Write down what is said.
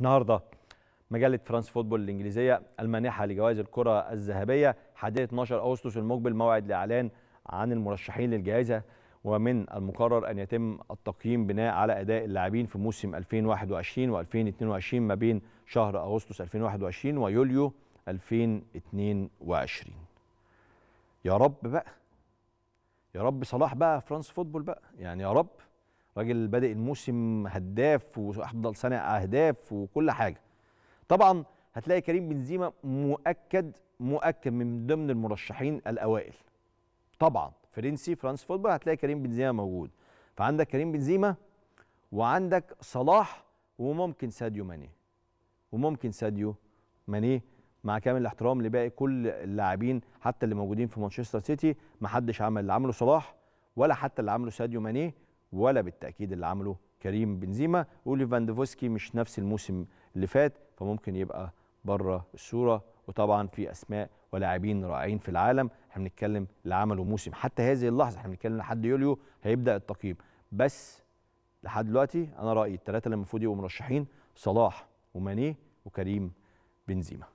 النهارده مجله فرانس فوتبول الانجليزيه المانحه لجوائز الكره الذهبيه حديث 12 اغسطس المقبل موعد لاعلان عن المرشحين للجائزه ومن المقرر ان يتم التقييم بناء على اداء اللاعبين في موسم 2021 و2022 ما بين شهر اغسطس 2021 ويوليو 2022 يا رب بقى يا رب صلاح بقى فرانس فوتبول بقى يعني يا رب راجل بادئ الموسم هداف وافضل صانع اهداف وكل حاجه طبعا هتلاقي كريم بنزيما مؤكد مؤكد من ضمن المرشحين الاوائل طبعا فرنسي فرانس فوتبول هتلاقي كريم بنزيما موجود فعندك كريم بنزيما وعندك صلاح وممكن ساديو ماني وممكن ساديو ماني مع كامل الاحترام لباقي كل اللاعبين حتى اللي موجودين في مانشستر سيتي ما حدش عمل اللي عمله صلاح ولا حتى اللي عمله ساديو ماني ولا بالتاكيد اللي عمله كريم بنزيما وليفاندوفسكي مش نفس الموسم اللي فات فممكن يبقى بره الصوره وطبعا في اسماء ولاعبين رائعين في العالم احنا بنتكلم اللي عملوا موسم حتى هذه اللحظه احنا بنتكلم لحد يوليو هيبدا التقييم بس لحد دلوقتي انا رايي الثلاثه اللي المفروض يبقوا مرشحين صلاح وماني وكريم بنزيما